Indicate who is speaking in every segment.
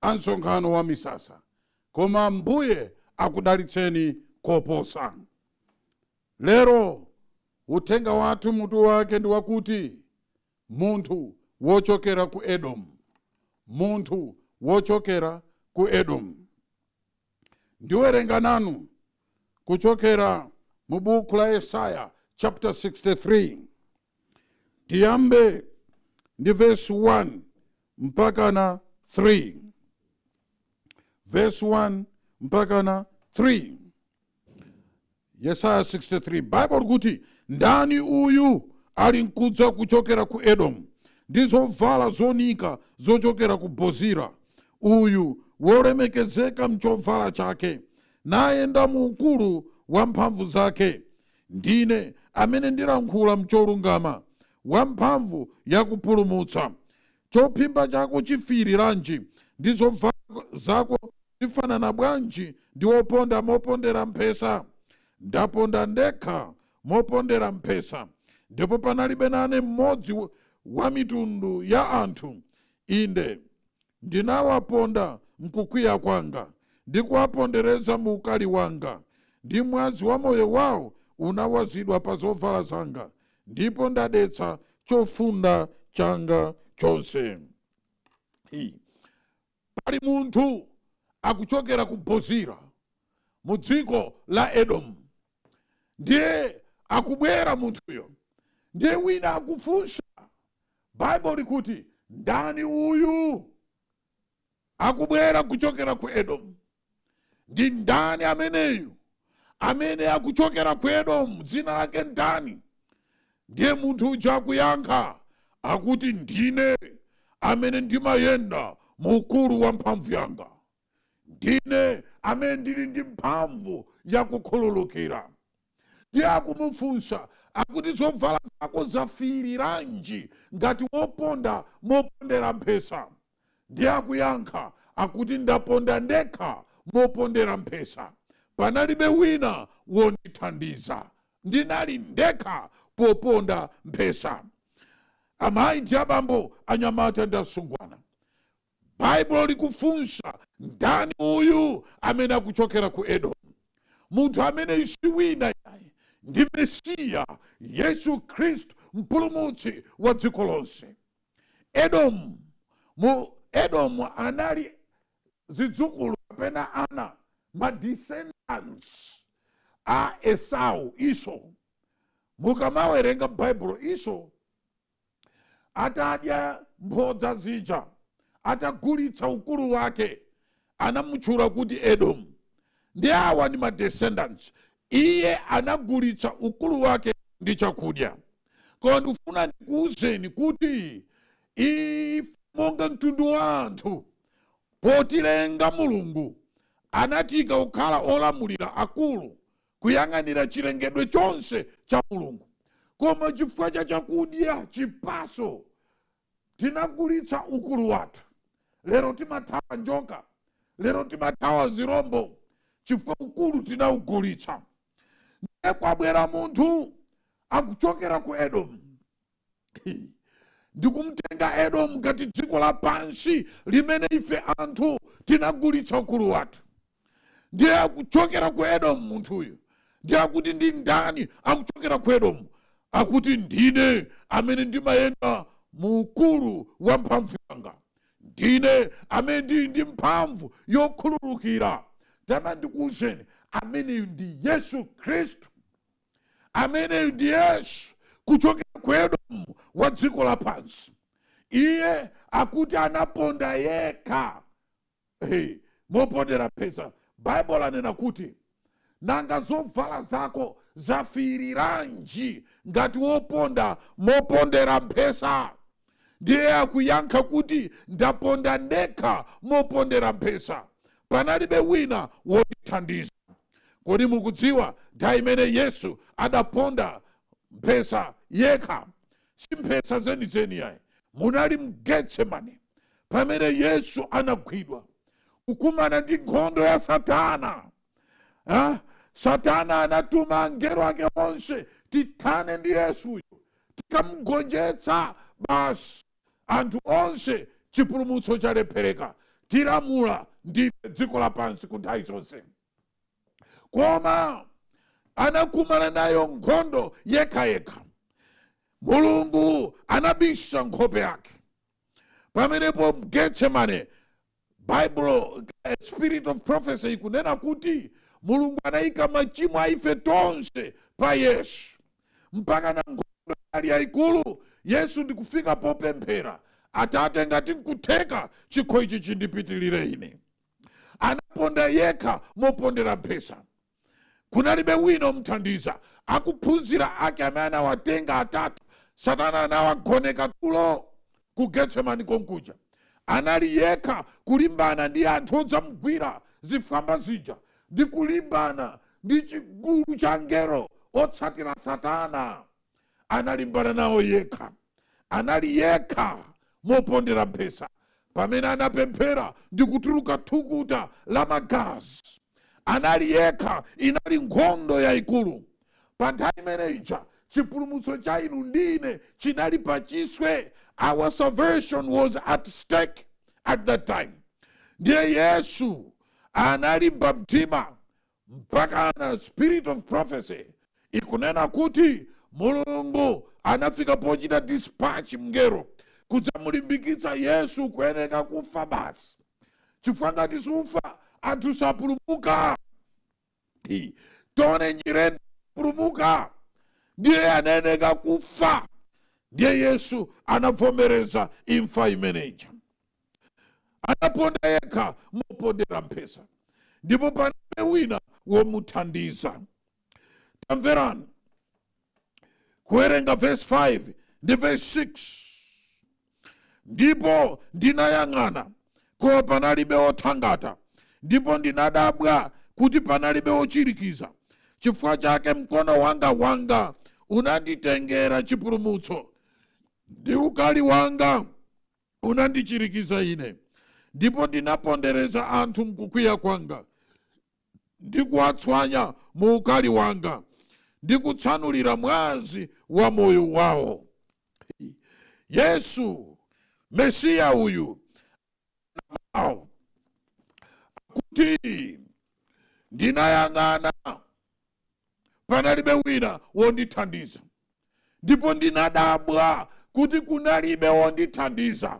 Speaker 1: ansonkhano wa misasa koma ambuye akudalitseni koposa lero uthenga wathu mutu wake ndi wakuti munthu wochokera ku edomu munthu wochokera ku edomu ndiwerengananu kuchokera mu buku la yesaya chapter 63 tiyambe ndi verse 1 na 3 verse 1 mpakana 3 yesaya 63 bhaibhuri kuti ndani uyu ari nkudza kuchokera kuedomu ndizovhala zonika zochokera kubhozira uyu woremekezeka muchovhala chake naenda muukuru wamphamvu dzake ndine amene ndirankhula muchorungama wamphamvu yakupulumutsa chophimba chako chifiriranji ndizovhala zako ifanana bwanji ndioponda mopondera mphesa ndaponda ndekha mopondera mphesa ndipo panalibe nane mmodzi wa mitundu ya anthu inde ndinawaponda mkukwiya kwanga ndi kuwapondereza mu ukali wanga ndi mwazi wa moyo wawo unawazidwa pa zovala zanga ndipo ndadetsa chofunda changa chonse pali munthu akuchokera kubhozira mudziko laedomu ndiye akubwera munthuyo ndiye wina akufusha bhaibhori kuti ndani uyu akubwera kuchokera kuedomu ndi ndani ameneyu amene akuchokera kuedomu dzina lake ndani ndiye munthu uja akuyankha akuti ndine amene ndimayenda mu ukulu wa mphamvu yanga ndine amene ndili ndi mphamvu ya kukhululukira ndiye akumufunsa akuti zovala zako zafiriranji ngati woponda mopondera mphesa ndiye akuyankha akuti ndaponda ndekha mopondera mphesa panalibe wina wondithandiza ndinali ndekha poponda mphesa amayi ndi abambo anyamata ndasungwana bhaibhuro rikufunsha ndani uyu amene akuchokera ku edomu munthu amene ishiwina yayi ndi mesiya yesu khristu mpulumutsi wa dziko lonse edomu mu edomu anali zidzukulu kapena ana madisendants a esau iso mukamawerenga bhaibhulo iso atadya mphodza zija atagulitsa ukulu wake anamutchula kuti edomu ndi awa ndi ma madescendants iye anagulitsa ukulu wake ndi chakudya kodi. ndikufuna ndikuwuzeni kuti ife monga mtundu wa anthu potilenga mulungu anatika kukhala olamulira akulu kuyang'anira chilengedwe chonse cha mulungu koma chifukwa cha chakudya chipaso tinagulitsa ukulu wathu rero timatawa njoka rero timatawa zirombo chifwa ukulu tinaugulitsa ndiye kwabwera munthu akuchokera ku edomu ndikumtenga edomu ngati dziko la pansi limene ife anthu tinagulitsa ukulu wathu ndiye akuchokera ku edomu munthuyu ndiye akuti ndi ndani akuchokera ku edomu akuti ndine amene ndimayenda mu ukulu wa mphamvu yanga ndine amene ndindi mphamvu yokhululukira tama ndikuuzeni ameneyu ndi yesu khristu ameneyu ndi yesu kuchokera ku edomu wa dziko lapansi iye akuti anaponda yekha hey, mopondera pesa baibulo anena kuti nanga zovala zako zafiriranji ngati woponda mopondera mphesa ndiye akuyankha kuti ndaponda ndekha mopondera mphesa panalibe wina wondithandiza kodi mukudziwa nthawi imene yesu adaponda mphesa yekha si mphesa zenizeni yayi munali mgetsemani pamene yesu anagwidwa kukumana ndi nkhondo ya satana ha? satana anatuma angelo ake onse tithane ndi yesu uyu tikamgonjetsa basi antu onse chipulumutso chalephereka tilamula ndife dziko lapansi ku nthawi zonse koma anakumana nayo nkhondo yekhayekha mulungu anabisa nkhope yake pamenepo getsemane bible eh, spirit of prophecy ikunena kuti mulungu anayika machimo a ife tonse pa yesu mpaka na nkhondo yali yayikulu yesu ndikufika popemphera atate ngatinkutheka chikho ichi chindipitirire ine anaponda yekha mopondera mphesa kunalibe wino mthandiza akuphunzira ake amene anawatenga atatu satana anawagoneka tulo kugetsemani konkuja anali yekha kulimbana ndi anthu odzamgwira zifamba zija ndi kulimbana ndi chigulu cha ngero otsatira satana analimbana nawo yekha analiyekha mopondera mphesa pamene anapemphera ndi kuturuka thukuta la magazi analiyekha inali nkhondo yayikulu pa nthawi imene ija chipulumutso cha inu ndi ine chinali pachiswe our salvation was at stake at that time ndiye yesu analimba mtima mpakana spirit of prophecy ikunena kuti mulungu anafika pochita dispatch mngero kudzamulimbikitsa yesu kuyeneka kufa basi chifwangatisufa anthu sapulumuka tone njirenda pulumuka ndiye anayeneka kufa ndiye yesu anavomereza imfa imeneja anaponda yekha mopondera mphesa ndipo panabe wina womuthandiza tamverani kuerenga vhesi 5 ndi vhesi 6 ndipo ndinayang'ana ko panalibewo thangata ndipo ndinadabwa kuti panalibewo chirikiza chifukwa chake mkono wanga wanga unanditengera chipulumutso ndi ukali wanga unandichirikiza ine ndipo ndinapondereza anthu mkukwiya kwanga ndikuwatswanya mu ukali wanga ndikutsanulira mwazi wa moyo wawo yesu mesiya uyu kuti ndinayang'ana panalibe wina wondithandiza ndipo ndinadabwa kuti kunalibe wondithandiza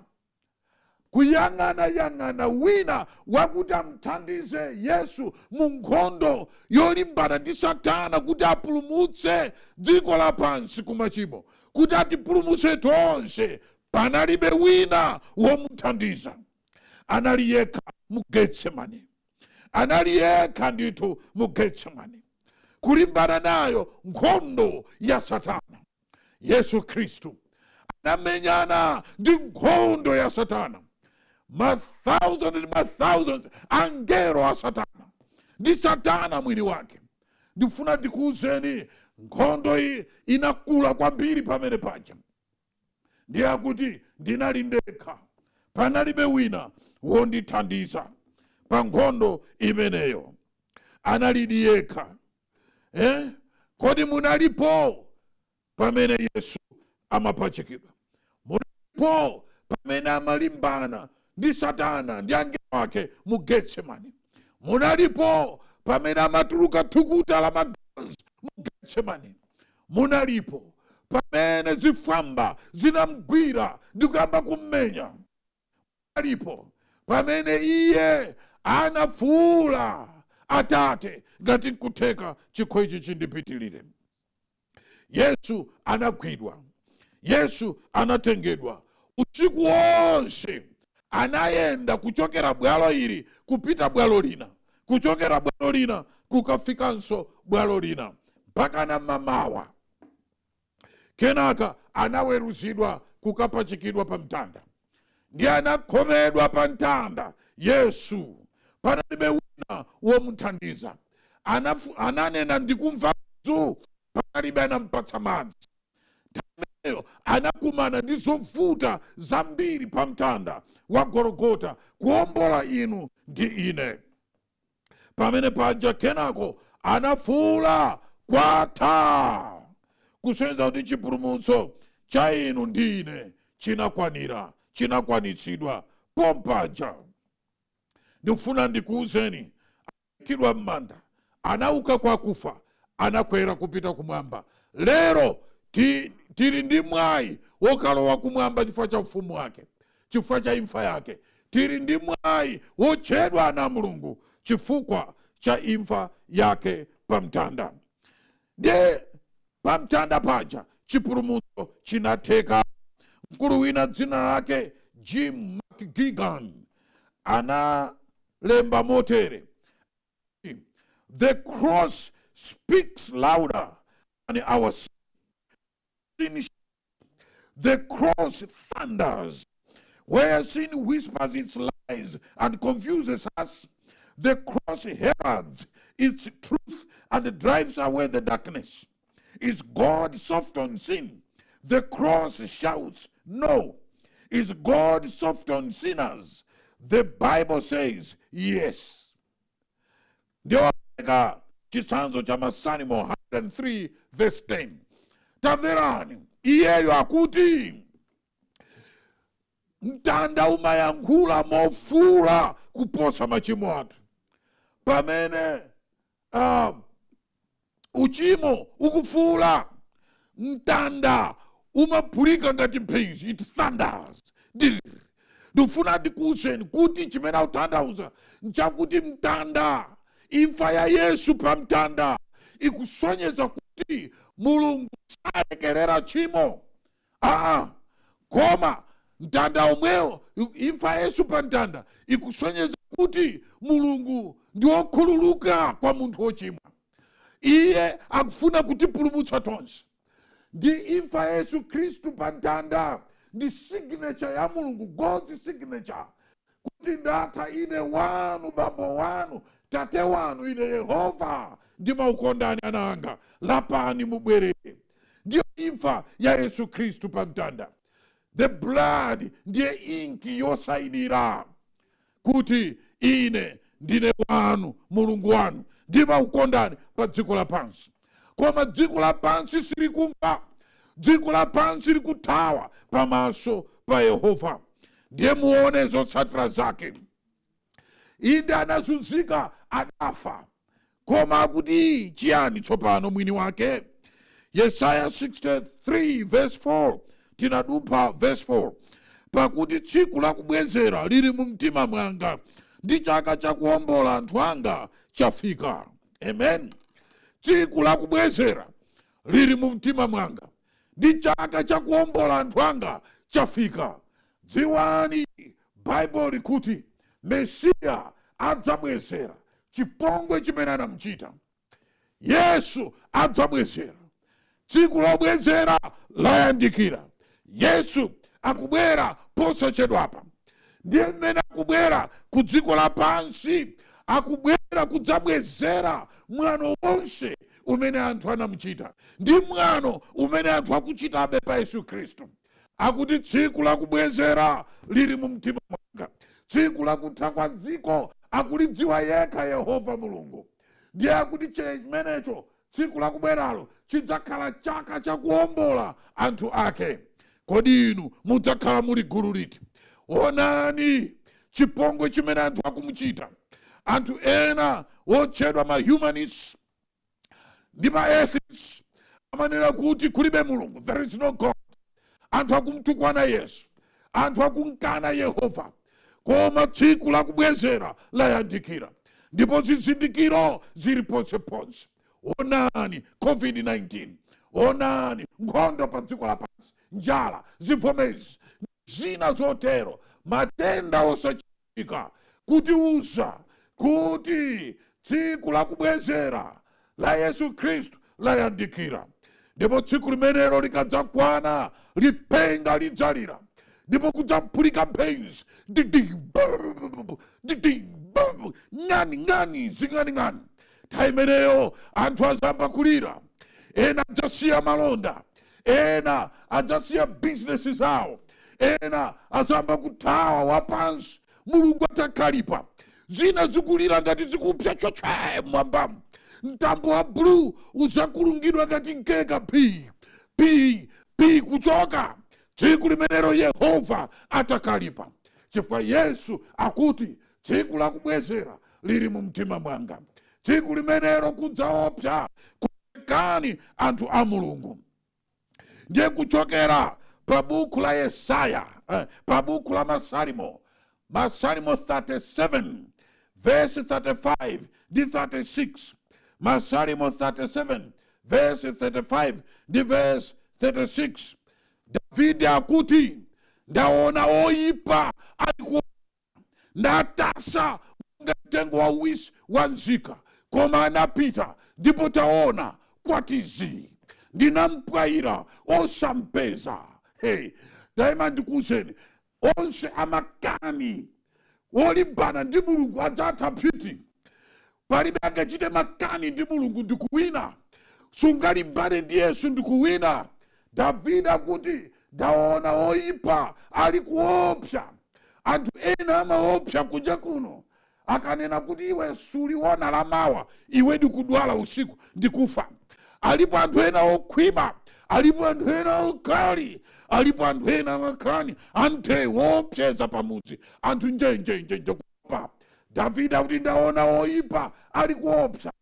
Speaker 1: kuyang'ana yang'ana wina wakuti amthandize yesu mu nkhondo yolimbana ndi satana kuti apulumutse dziko lapansi ku machimo kuti atipulumutse tonse panalibe wina womuthandiza anali yekha mu getsemani anali yekha ndithu mu getsemani kulimbana nayo nkhondo ya satana yesu khristu anamenyana ndi nkhondo ya satana mathausand mathausand angero wa satana ndi satana mwini wake ndifuna ndikuwuzeni nkhondo iyi inakula kwambiri pamene paja ndiye akuti ndinali ndekha panalibe wina wondithandiza pa nkhondo imeneyo analidi yekha eh? kodi munalipo pamene yesu amapachikidwa munalipo pamene amalimbana ndisatana ndiange wake mugetsemani munalipo pamene amatuluka thukuta la magonzi mugetsemani munalipo pamene zifamba zinamgwira ndikuyamba kummenya munalipo pamene iye anafuula atate ngati nkutheka chikho ichi chindipitilire yesu anagwidwa yesu anatengedwa usiku wonse anayenda kuchokera bwalo iri kupita bwalo lina kuchokera bwalo lina kukafikanso bwalo lina mpakana mamawa kenaka anaweruzidwa kukapachikidwa pamtanda ndianakhomedwa pa mtanda yesu panalibe wina womuthandiza ananena ndikumva mzu panalibe anampatsa madzi nthameyo anakumana ndi zovuta zambiri pa mtanda wa gorogota kuombola inu ndi ine pamene paja kenako anafula kwatha kusenza kuti chipulumutso cha inu ndi ine chinakwanira chinakwanitsidwa pompaja ndikufuna ndikuwuzeni kidwa m'manda anauka kwa kufa anakwera kupita kumwamba lero tili ti ndi mwayi wokalowa kumwamba chifukwa cha ufumu wake chifukwa chaimfa yake tiri ndi mwayi wochedwa ana mulungu chifukwa cha imfa yake pamtanda ndiye pamtanda paja chipulumutso chinatheka mkulu wina dzina lake jim mcgigan analemba motere the cross speaks louder than our sin. the cross thunders where sin whispers its lies and confuses us, the cross heralds its truth and drives away the darkness. Is God soft on sin? The cross shouts, No. Is God soft on sinners? The Bible says, Yes. Ndio kisanzo cha Masani 103 verse 10. Tafadhali, yeye akutii mtanda umayankhula mofula kuposa machimo athu pamene um, uchimo ukufula mtanda umaphulika ngati pins it thunders ndikufuna ndikuuseni kuti chimene autandauza nchakuti mtanda imfa ya yesu pa mtanda ikusonyeza kuti mulungu salekerera chimo aa ah, ah, koma ah, ntanda omwewo imfa yesu pa ntanda ikusonyeza kuti mulungu ndiwokhululuka kwa munthu wochimwa iye akufuna kutipulumutsa tonse ndi imfa yesu khristu pa ntanda ndi signature ya mulungu godzi signature kuti ndatha ine wanu bambo wanu tate wanu ine yehova ndimaukondani ananga lapani mubwere ndiyo imfa ya yesu khristu pa mtanda the blood ndiye inki yosayidira kuti ine ndine wanu mulungu wanu ndima ukondani pa dziko lapansi koma dziko lapansi siri kumva dziko lapansi likuthawa pamaso pa yehova ndiye muone zotsatira zake inde anazunzika adafa koma akuti chiyani tsopano mwini wake yesaya 63 verse 4 tinadupa vhesi 4 pakuti tsiku lakubwezera liri mumtima mwanga ndi chaka chakuombola anthu anga chafika amen tsiku lakubwezera liri mumtima mwanga ndi chaka chakuombola anthu anga chafika dziwani bhaibhori kuti mesiya adzabwezera chipongwe chimene anamuchita yesu adzabwezera tsiku lobwezera layandikira yesu akubwera poso chedu apa ndiye mmene akubwera kudziko la pansi akubwera kudzabwezera mwano wonse umene anthu anamuchita ndi mwano umene anthu akuchitabe pa yesu khristu akuti tsiku lakubwezera lili mu mtima mwanga tsiku lakutha kwa dziko akulidziwa yekha yehova mulungu ndiye akuti chimenecho tsiku lakubweralo chidzakhala chaka chakuwombola anthu ake okay kodinu mudzakhala muli gulu liti onani chipongwe chimene anthu akumuchita anthu ena otchedwa mahumanis ndi maesis amanena kuti kulibe mulungu there is no god anthu akumtukwana yesu anthu akunkana yehova koma tsiku lakubwezera layandikira ndipo zizindikiro zili ponseponse onani covid-19 onani nkhondo pa dziko lapansi njala zivomezi zina zotero matenda osachika kuti uza kuti tsiku lakubwezera la yesu khristu layandikira ndipo tsiku limenelo likadzakwana lipenga lidzalira ndipo kudzaphulika mphenzi didibdidibb ng'aning'ani zing'aning'ani nthawe imeneyo anthu azamba kulira ena adzasiya malonda ena adzasiya bhizinesi zavo ena azoamba kutawa wapansi mulungu atakaripa zvina zvikulira ngati zvikupya chotsvae mumambamu ntambo wa blue uzakulungidwa ngati nkeka pi pi pi kuchoka dziku limenero yehovha atakalipa chifukwa yesu akuti dziku la kubwezera liri mumtima mwanga dziku limenero kudzaopsa kuekani anthu a mulungu ngekuchokera pabuku la yesaya eh, pabuku la masalimo masalimo 37 verse 35 ndi 36 masalimo 37 verse 35 ndi verse 36 davide akuti ndaona oyipa alikuona ndatasa monga mtengo wa uwisi wa nzika koma anapita ndipo taona kwatizii nginampwayira osampeza he daima ndikuzeni onse amakani wolimbana ndi mulungu adzatha phiti palibe angachite makani ndi mulungu ndikuwina sungalimbane ndi yesu ndikuwina davide akuti ndaona oyipa ali kuopsa anthu ena amaopsa kunja kuno akanena kuti iwe suliona lamawa iwe ndikudwala usiku ndikufa alipo anthu ena okhwima alipo anthu ena okali alipo anthu ena akhani anthu e woopseza pamudzi anthu njenjenjenje kupa davide akuti ndaona oyipa ali kuopsa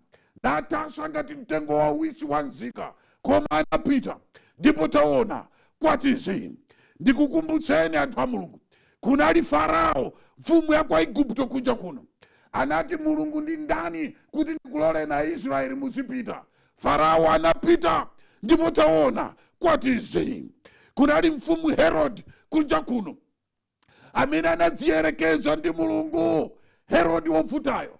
Speaker 1: natansa ngati mtengo wawisi wisi wa nzika koma anapita ndipo taona kwatizi ndikukumbutseni anthu a mulungu kunali farao mfumu ya kwa igupto kuja kuno anati mulungu ndi ndani kuti ndikulole na israeli muzipita Farao anapita, ndipo taona kwatizi kunali mfumu Herod kunja kuno amene anadzierekeza ndi mulungu herodi wovutayo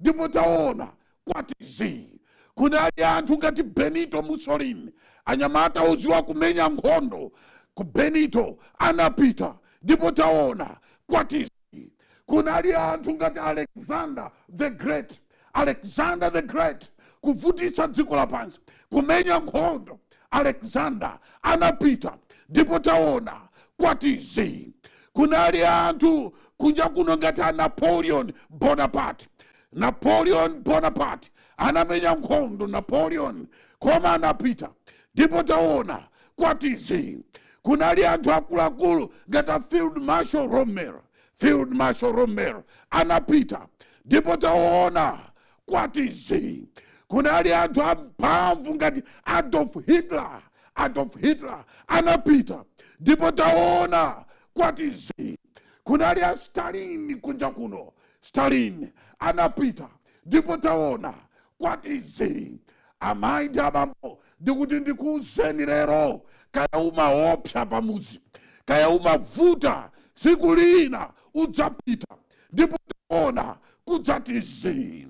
Speaker 1: ndipo taona kwatizi kunali anthu ngati benito mussolini anyamata oziwa kumenya nkhondo ku benito anapita ndipo taona kwatizi kunali anthu ngati alexander the great alexander the great kuvutisha dziko pansi kumenya nkhondo alexander anapita ndipo taona kwatizi kunali anthu kunja kuno ngati a napoleon bonaparte napoleon bonaparte anamenya nkhondo napoleon koma anapita ndipo taona kwatizi kunali anthu akuluakulu ngati a field marshal romer field marshal romer anapita ndipo taona kwatizi kune ali anthu amphamvu ngati adolf hitler adolf hitler anapita ndipo taona kwati zi kune ali a stalin kunja kuno stalin anapita ndipo taona kwati zi amayi ndi abambo ndikuti ndikuuzeni lero kaya umaopsa pamuzi kaya umavuta ziku lina udzapita ndipo taona kudzati zii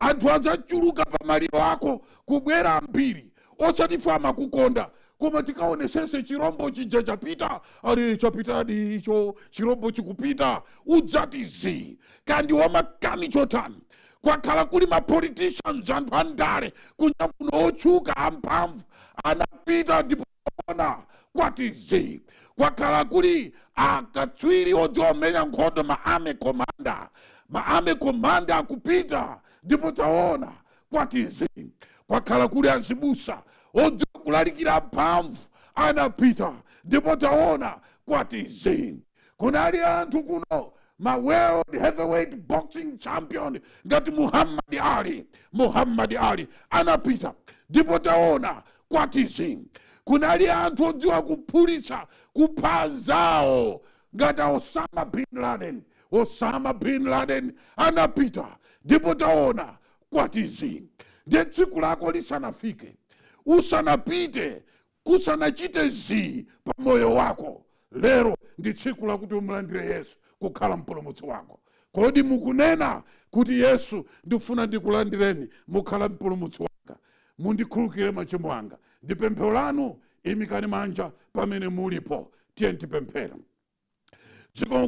Speaker 1: anthu adzachuluka pamaliro ako kubwera mbiri osatifama kukonda koma tikaonesese chirombo chija chapita ali chapitadi icho chirombo chikupita udzati zii kandi wamakani chotani kwakhala kuli mapolitisians anthu andale kunyakuno otchuka amphamvu anapita ndipo ona kwati zii kwakhala kuli akatswiri odziwa umenya nkhondo maame komanda maame komanda akupita ma ndipo taona kwati kwakhala kuli anzibusa odziwa kulalikira mphamvu anapita ndipo taona kwati kunali anthu kuno ma world heavyweight boxing champion ngati muhammad ali muhammad ali anapita ndipo taona kwati kunali anthu odziwa kuphulitsa kuphanzawo ngati osama bin laden osama bin laden anapita ndipo utaona kwatizi ndiye tsiku lako lisanafike usanapite kusanachite zii pa moyo wako lero ndi tsiku lakuti umlandire yesu kukhala mpulumutsi wako kodi mukunena kuti yesu ndifuna ndikulandireni mukhala mpulumutsi wanga mundikhulukire machimo anga ndi pemphero lanu imikani manja pamene mulipo tiye ntipemphera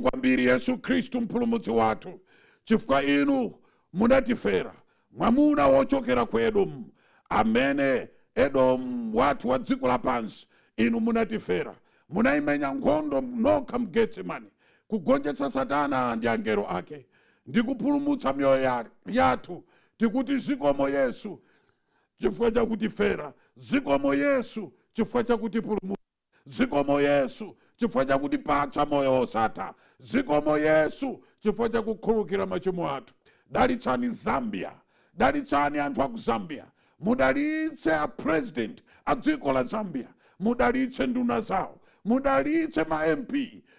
Speaker 1: kwambiri yesu khristu mpulumutsi wathu chifukwa inu muna tifera mwamuna wochokera kuedomu amene edomu wathu wa dziko lapansi inu muna tifera munaimenya nkhondo nokha mgetsemani kugonjetsa satana ndi angelo ake ndikupulumutsa mioyo yathu tikuti zikomo yesu chifukwa chakutifera zikomo yesu chifukwa chakutipulumutsa zikomo yesu chifukwa chakutipatsa moyo wosatha zikomo yesu chifukwa chakukhulukira machimo athu dalitsani zambia dalitsani anthu aku zambia mudalitse a president a dziko la zambia mudalitse nduna zawo mudalitse ma mp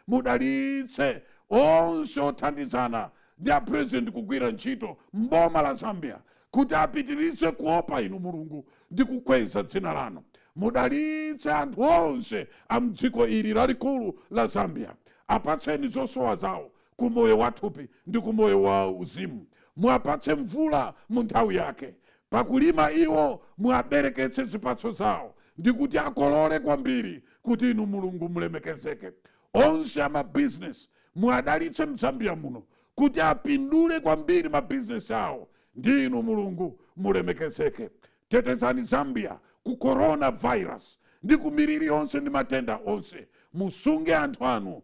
Speaker 1: mudalitse onse othandizana ndi a president kugwira ntchito mboma la zambia kuti apitirize kuopa inu mulungu ndi kukweza dzina lanu mudalitse anthu onse a mdziko ili lalikulu la zambia apatseni zosowa zawo kumoyo wathupi ndi kumoyo wa uzimu muapatse mvula munthawi yake pakulima iwo muaberekese zipatso zawo ndikuti akolole kwambiri kuti inu mulungu mulemekezeke onse amabhizinesi muadalitse mzambiya muno kuti apindule kwambiri mabhizinesi awo ndi inu mulungu mulemekezeke tetezani zambiya ku korona vairasi ndi kumiriri onse ndi matenda onse musunge anthu anu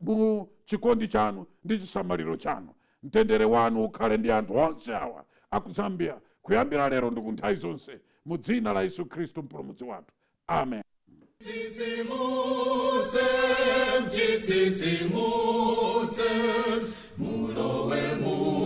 Speaker 1: mu chikondi chanu ndi chisamaliro chanu mutendere wanu ukale ndi anthu onse awa akuzambia kuyambira lero ndiku nthawi zonse mu dzina la yesu khristu mpulumutsi wathu amen Tsitsimutse mtsitsimutse mulowe mu